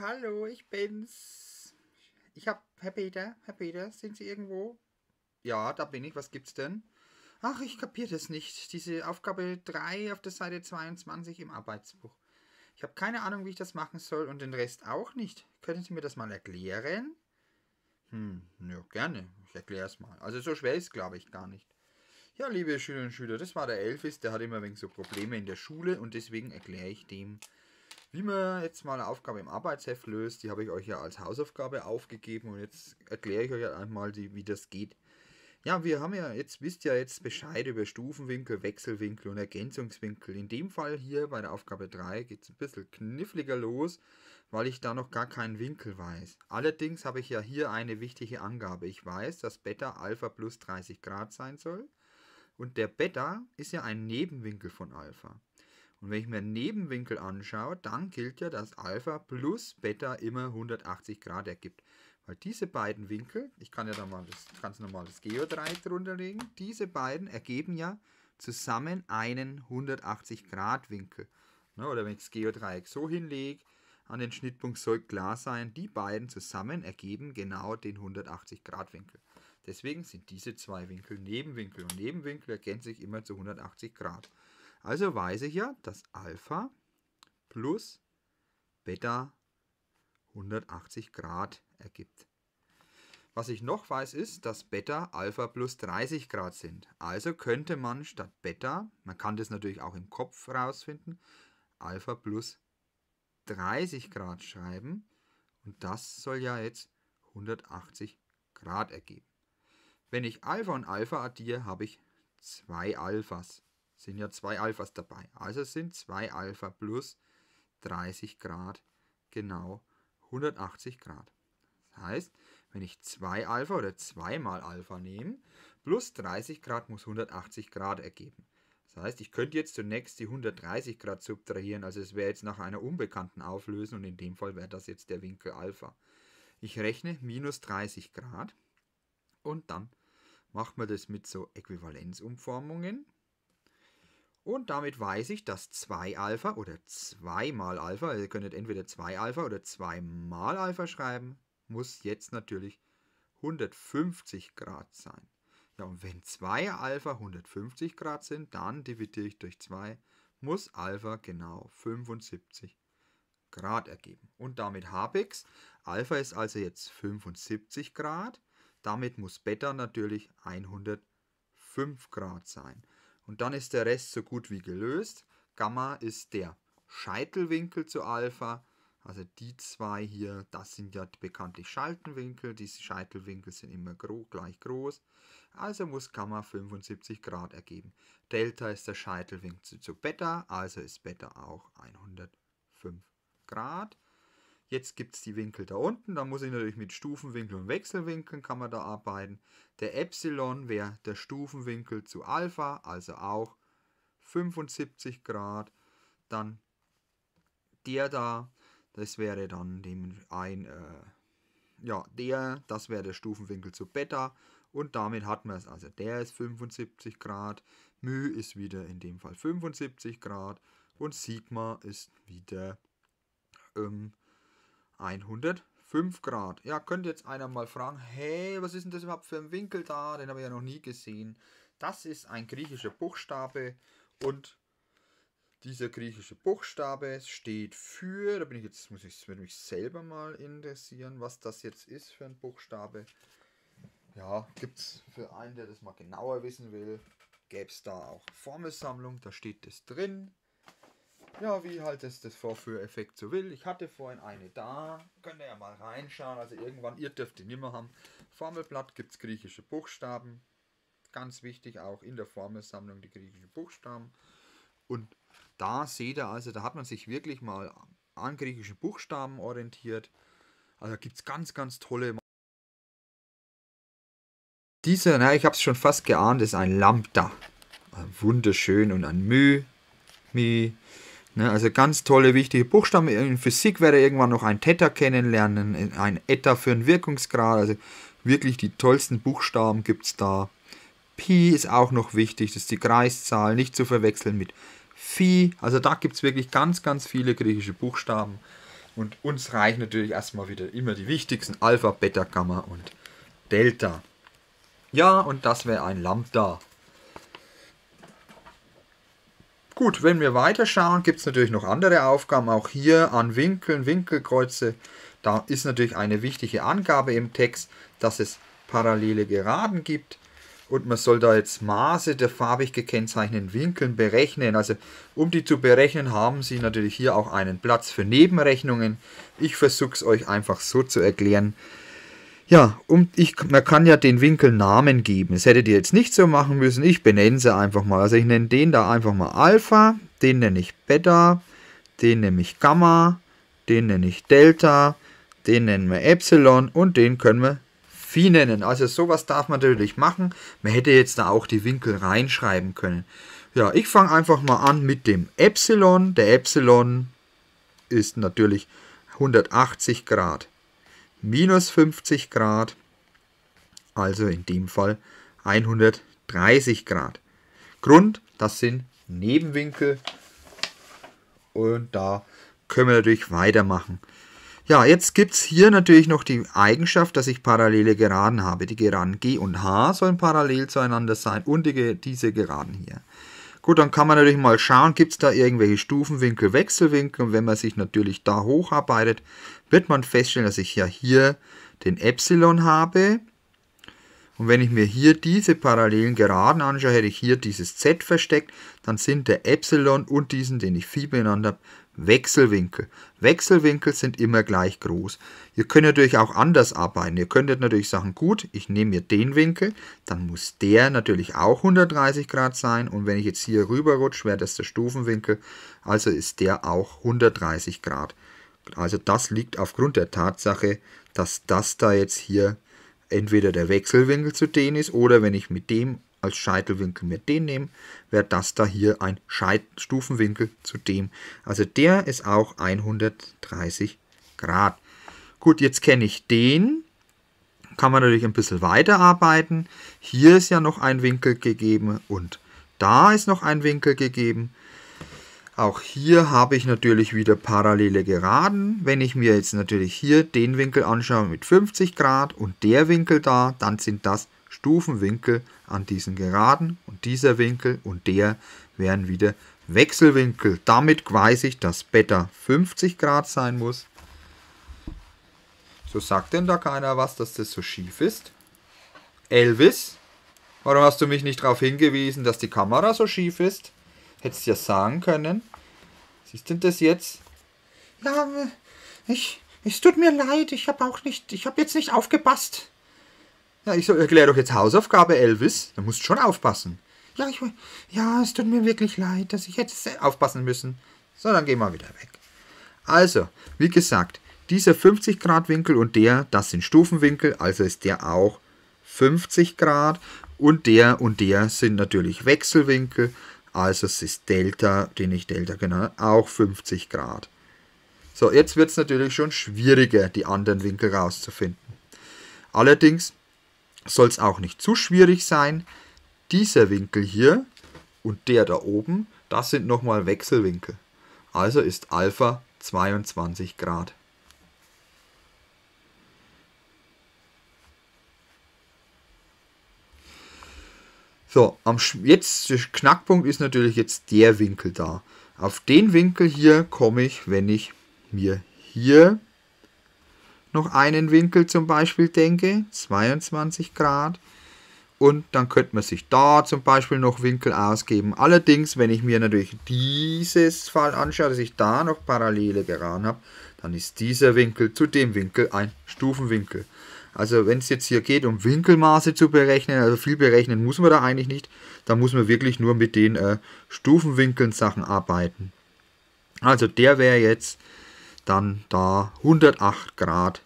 hallo, ich bin's. Ich hab, Herr Peter, Herr Peter, sind Sie irgendwo? Ja, da bin ich, was gibt's denn? Ach, ich kapier das nicht. Diese Aufgabe 3 auf der Seite 22 im Arbeitsbuch. Ich habe keine Ahnung, wie ich das machen soll und den Rest auch nicht. Können Sie mir das mal erklären? Hm, ja, gerne. Ich erkläre es mal. Also so schwer ist, glaube ich, gar nicht. Ja, liebe Schülerinnen und Schüler, das war der Elvis, der hat immer wegen so Probleme in der Schule und deswegen erkläre ich dem wie man jetzt mal eine Aufgabe im Arbeitsheft löst, die habe ich euch ja als Hausaufgabe aufgegeben und jetzt erkläre ich euch einmal, wie das geht. Ja, wir haben ja jetzt, wisst ja jetzt Bescheid über Stufenwinkel, Wechselwinkel und Ergänzungswinkel. In dem Fall hier bei der Aufgabe 3 geht es ein bisschen kniffliger los, weil ich da noch gar keinen Winkel weiß. Allerdings habe ich ja hier eine wichtige Angabe. Ich weiß, dass Beta Alpha plus 30 Grad sein soll. Und der Beta ist ja ein Nebenwinkel von Alpha. Und wenn ich mir einen Nebenwinkel anschaue, dann gilt ja, dass Alpha plus Beta immer 180 Grad ergibt. Weil diese beiden Winkel, ich kann ja da mal das ganz normales Geodreieck drunter legen, diese beiden ergeben ja zusammen einen 180 Grad Winkel. Ne, oder wenn ich das Geodreieck so hinlege, an den Schnittpunkt soll klar sein, die beiden zusammen ergeben genau den 180 Grad Winkel. Deswegen sind diese zwei Winkel Nebenwinkel und Nebenwinkel ergänzen sich immer zu 180 Grad. Also weiß ich ja, dass Alpha plus Beta 180 Grad ergibt. Was ich noch weiß ist, dass Beta Alpha plus 30 Grad sind. Also könnte man statt Beta, man kann das natürlich auch im Kopf herausfinden, Alpha plus 30 Grad schreiben. Und das soll ja jetzt 180 Grad ergeben. Wenn ich Alpha und Alpha addiere, habe ich zwei Alphas sind ja zwei Alphas dabei. Also sind zwei Alpha plus 30 Grad genau 180 Grad. Das heißt, wenn ich zwei Alpha oder zweimal Alpha nehme, plus 30 Grad muss 180 Grad ergeben. Das heißt, ich könnte jetzt zunächst die 130 Grad subtrahieren, also es wäre jetzt nach einer Unbekannten Auflösung und in dem Fall wäre das jetzt der Winkel Alpha. Ich rechne minus 30 Grad und dann macht man das mit so Äquivalenzumformungen. Und damit weiß ich, dass 2 Alpha oder 2 mal Alpha, ihr könntet entweder 2 Alpha oder 2 mal Alpha schreiben, muss jetzt natürlich 150 Grad sein. Ja, und wenn 2 Alpha 150 Grad sind, dann dividiere ich durch 2, muss Alpha genau 75 Grad ergeben. Und damit habe ich es. Alpha ist also jetzt 75 Grad. Damit muss Beta natürlich 105 Grad sein. Und dann ist der Rest so gut wie gelöst. Gamma ist der Scheitelwinkel zu Alpha. Also die zwei hier, das sind ja bekanntlich Schaltenwinkel. Diese Scheitelwinkel sind immer gro gleich groß. Also muss Gamma 75 Grad ergeben. Delta ist der Scheitelwinkel zu Beta, also ist Beta auch 105 Grad. Jetzt gibt es die Winkel da unten. Da muss ich natürlich mit Stufenwinkel und Wechselwinkeln kann man da arbeiten. Der Epsilon wäre der Stufenwinkel zu Alpha, also auch 75 Grad. Dann der da, das wäre dann dem ein, äh, ja, der, das wäre der Stufenwinkel zu Beta. Und damit hat man es. Also der ist 75 Grad, μ ist wieder in dem Fall 75 Grad und Sigma ist wieder ähm, 105 Grad. Ja, könnte jetzt einer mal fragen, hey, was ist denn das überhaupt für ein Winkel da? Den habe ich ja noch nie gesehen. Das ist ein griechischer Buchstabe und dieser griechische Buchstabe steht für, da bin ich jetzt, muss ich mich selber mal interessieren, was das jetzt ist für ein Buchstabe. Ja, gibt es für einen, der das mal genauer wissen will, gäbe es da auch Formelsammlung, da steht das drin ja, wie halt das, das Vorführeffekt so will. Ich hatte vorhin eine da, könnt ihr ja mal reinschauen. Also irgendwann, ihr dürft die nimmer haben. Formelblatt gibt es griechische Buchstaben. Ganz wichtig auch in der Formelsammlung die griechischen Buchstaben. Und da seht ihr also, da hat man sich wirklich mal an griechischen Buchstaben orientiert. Also gibt es ganz, ganz tolle. Dieser, naja, ich habe es schon fast geahnt, ist ein Lambda. Wunderschön und ein Mü. Mü. Ne, also ganz tolle, wichtige Buchstaben. In Physik werde ich irgendwann noch ein Theta kennenlernen, ein Eta für einen Wirkungsgrad. Also wirklich die tollsten Buchstaben gibt es da. Pi ist auch noch wichtig, das ist die Kreiszahl, nicht zu verwechseln mit Phi. Also da gibt es wirklich ganz, ganz viele griechische Buchstaben. Und uns reichen natürlich erstmal wieder immer die wichtigsten Alpha, Beta, Gamma und Delta. Ja, und das wäre ein Lambda. Gut, wenn wir weiterschauen, gibt es natürlich noch andere Aufgaben, auch hier an Winkeln, Winkelkreuze. Da ist natürlich eine wichtige Angabe im Text, dass es parallele Geraden gibt und man soll da jetzt Maße der farbig gekennzeichneten Winkeln berechnen. Also um die zu berechnen, haben Sie natürlich hier auch einen Platz für Nebenrechnungen. Ich versuche es euch einfach so zu erklären, ja, und ich, man kann ja den Winkel Namen geben. Das hättet ihr jetzt nicht so machen müssen. Ich benenne sie einfach mal. Also ich nenne den da einfach mal Alpha, den nenne ich Beta, den nenne ich Gamma, den nenne ich Delta, den nennen wir Epsilon und den können wir Phi nennen. Also sowas darf man natürlich machen. Man hätte jetzt da auch die Winkel reinschreiben können. Ja, ich fange einfach mal an mit dem Epsilon. Der Epsilon ist natürlich 180 Grad minus 50 Grad, also in dem Fall 130 Grad. Grund, das sind Nebenwinkel und da können wir natürlich weitermachen. Ja, jetzt gibt es hier natürlich noch die Eigenschaft, dass ich parallele Geraden habe. Die Geraden G und H sollen parallel zueinander sein und die, diese Geraden hier. Gut, dann kann man natürlich mal schauen, gibt es da irgendwelche Stufenwinkel, Wechselwinkel. Und wenn man sich natürlich da hocharbeitet, wird man feststellen, dass ich ja hier den Epsilon habe. Und wenn ich mir hier diese parallelen Geraden anschaue, hätte ich hier dieses Z versteckt, dann sind der Epsilon und diesen, den ich Phi benannt habe, Wechselwinkel. Wechselwinkel sind immer gleich groß. Ihr könnt natürlich auch anders arbeiten. Ihr könntet natürlich sagen, gut, ich nehme mir den Winkel, dann muss der natürlich auch 130 Grad sein. Und wenn ich jetzt hier rüber rutsche, wäre das der Stufenwinkel, also ist der auch 130 Grad. Also das liegt aufgrund der Tatsache, dass das da jetzt hier entweder der Wechselwinkel zu denen ist oder wenn ich mit dem als Scheitelwinkel mir den nehme, wäre das da hier ein Scheit Stufenwinkel zu dem. Also der ist auch 130 Grad. Gut, jetzt kenne ich den. Kann man natürlich ein bisschen weiterarbeiten. Hier ist ja noch ein Winkel gegeben und da ist noch ein Winkel gegeben. Auch hier habe ich natürlich wieder parallele Geraden. Wenn ich mir jetzt natürlich hier den Winkel anschaue mit 50 Grad und der Winkel da, dann sind das Stufenwinkel an diesen Geraden und dieser Winkel und der wären wieder Wechselwinkel. Damit weiß ich, dass Beta 50 Grad sein muss. So sagt denn da keiner was, dass das so schief ist? Elvis, warum hast du mich nicht darauf hingewiesen, dass die Kamera so schief ist? Hättest du ja sagen können. Siehst du das jetzt? Ja, ich, es tut mir leid, ich habe auch nicht, ich habe jetzt nicht aufgepasst. Ja, ich so, erklär doch jetzt Hausaufgabe, Elvis. Du musst schon aufpassen. Ja, ich, ja, es tut mir wirklich leid, dass ich jetzt äh, aufpassen müssen. So, dann gehen wir wieder weg. Also, wie gesagt, dieser 50 Grad Winkel und der, das sind Stufenwinkel, also ist der auch 50 Grad und der und der sind natürlich Wechselwinkel, also es ist Delta, den ich Delta genannt habe, auch 50 Grad. So, jetzt wird es natürlich schon schwieriger, die anderen Winkel rauszufinden. Allerdings soll es auch nicht zu schwierig sein. Dieser Winkel hier und der da oben, das sind nochmal Wechselwinkel. Also ist Alpha 22 Grad. So, am jetzt der Knackpunkt ist natürlich jetzt der Winkel da. Auf den Winkel hier komme ich, wenn ich mir hier noch einen Winkel zum Beispiel denke, 22 Grad. Und dann könnte man sich da zum Beispiel noch Winkel ausgeben. Allerdings, wenn ich mir natürlich dieses Fall anschaue, dass ich da noch Parallele Geraden habe, dann ist dieser Winkel zu dem Winkel ein Stufenwinkel. Also wenn es jetzt hier geht, um Winkelmaße zu berechnen, also viel berechnen muss man da eigentlich nicht. Da muss man wirklich nur mit den äh, Stufenwinkeln Sachen arbeiten. Also der wäre jetzt dann da 108 Grad.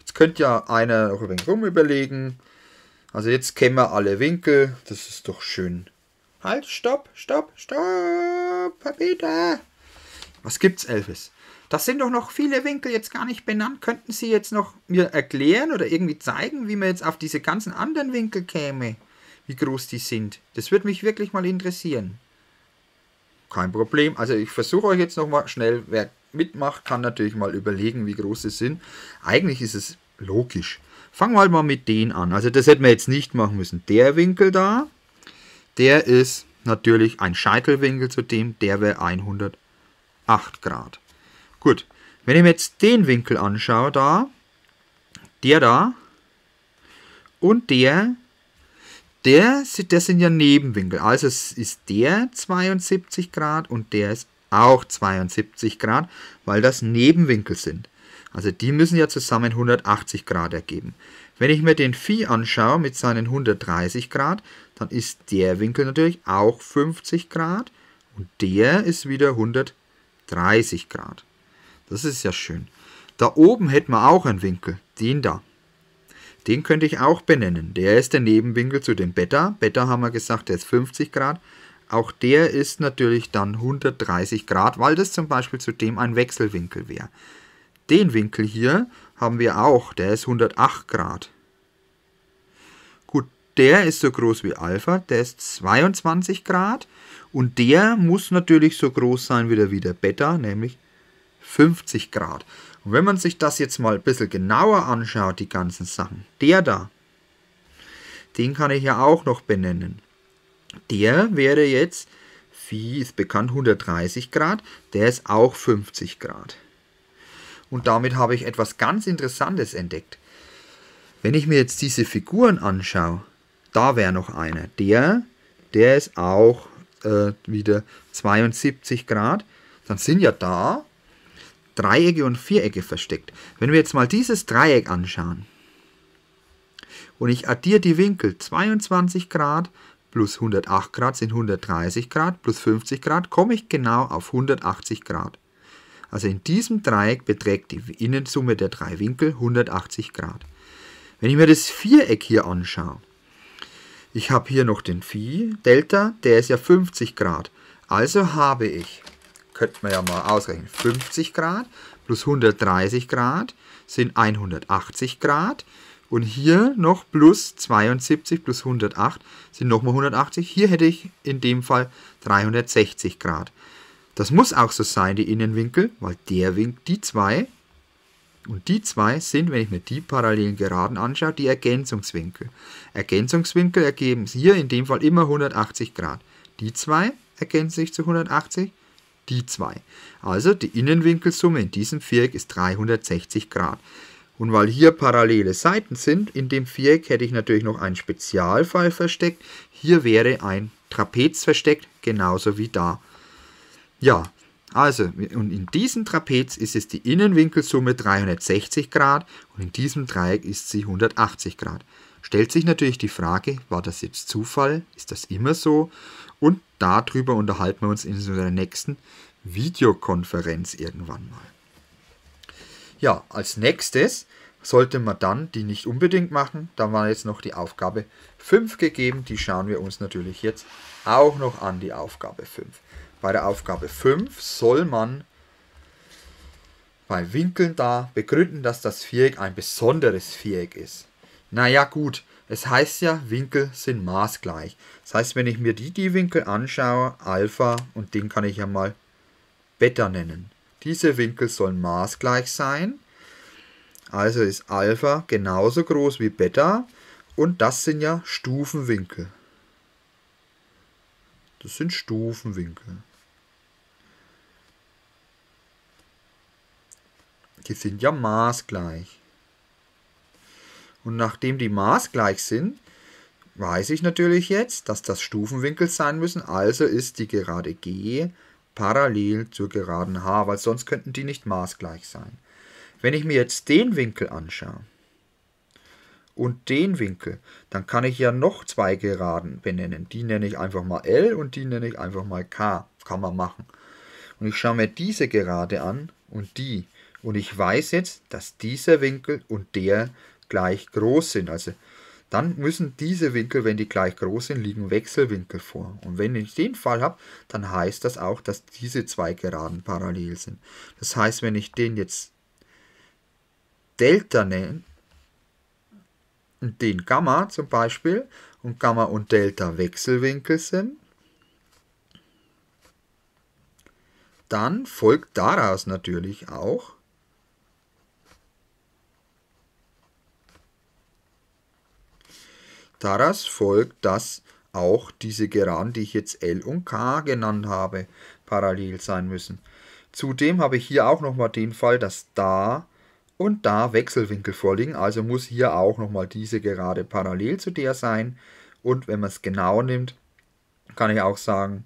Jetzt könnte ja einer noch ein wenig rum überlegen. Also jetzt kennen wir alle Winkel. Das ist doch schön. Halt, stopp, stopp, stopp, Peter. Was gibt's, Elvis? Das sind doch noch viele Winkel jetzt gar nicht benannt. Könnten Sie jetzt noch mir erklären oder irgendwie zeigen, wie man jetzt auf diese ganzen anderen Winkel käme? Wie groß die sind? Das würde mich wirklich mal interessieren. Kein Problem. Also ich versuche euch jetzt nochmal schnell, wer mitmacht, kann natürlich mal überlegen, wie groß sie sind. Eigentlich ist es logisch. Fangen wir halt mal mit denen an. Also das hätten wir jetzt nicht machen müssen. Der Winkel da, der ist natürlich ein Scheitelwinkel, zu dem der wäre 108 Grad. Gut, wenn ich mir jetzt den Winkel anschaue, da, der da und der, der, das sind ja Nebenwinkel. Also es ist der 72 Grad und der ist auch 72 Grad, weil das Nebenwinkel sind. Also die müssen ja zusammen 180 Grad ergeben. Wenn ich mir den Phi anschaue mit seinen 130 Grad, dann ist der Winkel natürlich auch 50 Grad und der ist wieder 130 Grad. Das ist ja schön. Da oben hätten wir auch einen Winkel, den da. Den könnte ich auch benennen. Der ist der Nebenwinkel zu dem Beta. Beta haben wir gesagt, der ist 50 Grad. Auch der ist natürlich dann 130 Grad, weil das zum Beispiel zu dem ein Wechselwinkel wäre. Den Winkel hier haben wir auch, der ist 108 Grad. Gut, der ist so groß wie Alpha, der ist 22 Grad. Und der muss natürlich so groß sein wie der Beta, nämlich 50 Grad. Und wenn man sich das jetzt mal ein bisschen genauer anschaut, die ganzen Sachen, der da, den kann ich ja auch noch benennen. Der wäre jetzt, wie ist bekannt 130 Grad, der ist auch 50 Grad. Und damit habe ich etwas ganz Interessantes entdeckt. Wenn ich mir jetzt diese Figuren anschaue, da wäre noch einer. Der, der ist auch äh, wieder 72 Grad. Dann sind ja da Dreiecke und Vierecke versteckt. Wenn wir jetzt mal dieses Dreieck anschauen und ich addiere die Winkel 22 Grad plus 108 Grad sind 130 Grad plus 50 Grad, komme ich genau auf 180 Grad. Also in diesem Dreieck beträgt die Innensumme der drei Winkel 180 Grad. Wenn ich mir das Viereck hier anschaue, ich habe hier noch den Phi, Delta, der ist ja 50 Grad. Also habe ich könnte man ja mal ausrechnen, 50 Grad plus 130 Grad sind 180 Grad. Und hier noch plus 72 plus 108 sind nochmal 180. Hier hätte ich in dem Fall 360 Grad. Das muss auch so sein, die Innenwinkel, weil der Winkel, die zwei und die zwei sind, wenn ich mir die parallelen Geraden anschaue, die Ergänzungswinkel. Ergänzungswinkel ergeben hier in dem Fall immer 180 Grad. Die zwei ergänzen sich zu 180 Grad die zwei. Also die Innenwinkelsumme in diesem Viereck ist 360 Grad. Und weil hier parallele Seiten sind, in dem Viereck hätte ich natürlich noch einen Spezialfall versteckt. Hier wäre ein Trapez versteckt, genauso wie da. Ja, also, und in diesem Trapez ist es die Innenwinkelsumme 360 Grad und in diesem Dreieck ist sie 180 Grad stellt sich natürlich die Frage, war das jetzt Zufall? Ist das immer so? Und darüber unterhalten wir uns in unserer nächsten Videokonferenz irgendwann mal. Ja, als nächstes sollte man dann die nicht unbedingt machen. Da war jetzt noch die Aufgabe 5 gegeben. Die schauen wir uns natürlich jetzt auch noch an, die Aufgabe 5. Bei der Aufgabe 5 soll man bei Winkeln da begründen, dass das Viereck ein besonderes Viereck ist. Naja gut, es heißt ja, Winkel sind maßgleich. Das heißt, wenn ich mir die, die Winkel anschaue, Alpha und den kann ich ja mal Beta nennen. Diese Winkel sollen maßgleich sein. Also ist Alpha genauso groß wie Beta und das sind ja Stufenwinkel. Das sind Stufenwinkel. Die sind ja maßgleich. Und nachdem die Maß gleich sind, weiß ich natürlich jetzt, dass das Stufenwinkel sein müssen. Also ist die gerade G parallel zur geraden H, weil sonst könnten die nicht maßgleich sein. Wenn ich mir jetzt den Winkel anschaue und den Winkel, dann kann ich ja noch zwei Geraden benennen. Die nenne ich einfach mal L und die nenne ich einfach mal K. Kann man machen. Und ich schaue mir diese Gerade an und die. Und ich weiß jetzt, dass dieser Winkel und der gleich groß sind. Also dann müssen diese Winkel, wenn die gleich groß sind, liegen Wechselwinkel vor. Und wenn ich den Fall habe, dann heißt das auch, dass diese zwei Geraden parallel sind. Das heißt, wenn ich den jetzt Delta nenne und den Gamma zum Beispiel und Gamma und Delta Wechselwinkel sind, dann folgt daraus natürlich auch, Daraus folgt, dass auch diese Geraden, die ich jetzt L und K genannt habe, parallel sein müssen. Zudem habe ich hier auch nochmal den Fall, dass da und da Wechselwinkel vorliegen, also muss hier auch nochmal diese Gerade parallel zu der sein. Und wenn man es genau nimmt, kann ich auch sagen,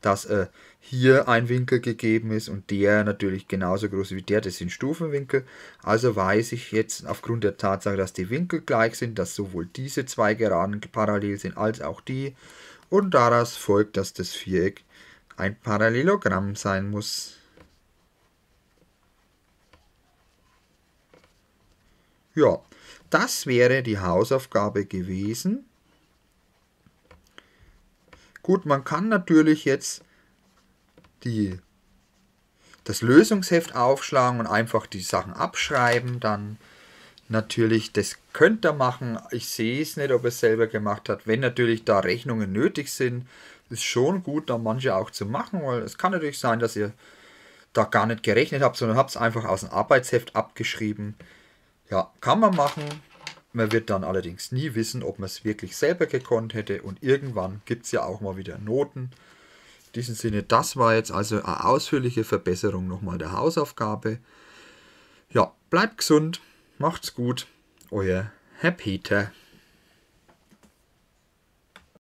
dass äh, hier ein Winkel gegeben ist und der natürlich genauso groß wie der, das sind Stufenwinkel. Also weiß ich jetzt aufgrund der Tatsache, dass die Winkel gleich sind, dass sowohl diese zwei Geraden parallel sind als auch die. Und daraus folgt, dass das Viereck ein Parallelogramm sein muss. Ja, das wäre die Hausaufgabe gewesen. Gut, man kann natürlich jetzt die, das Lösungsheft aufschlagen und einfach die Sachen abschreiben, dann natürlich, das könnte er machen. Ich sehe es nicht, ob er es selber gemacht hat. Wenn natürlich da Rechnungen nötig sind, ist schon gut, da manche auch zu machen, weil es kann natürlich sein, dass ihr da gar nicht gerechnet habt, sondern habt es einfach aus dem Arbeitsheft abgeschrieben. Ja, kann man machen. Man wird dann allerdings nie wissen, ob man es wirklich selber gekonnt hätte und irgendwann gibt es ja auch mal wieder Noten. In diesem Sinne, das war jetzt also eine ausführliche Verbesserung nochmal der Hausaufgabe. Ja, bleibt gesund, macht's gut, euer Herr Peter.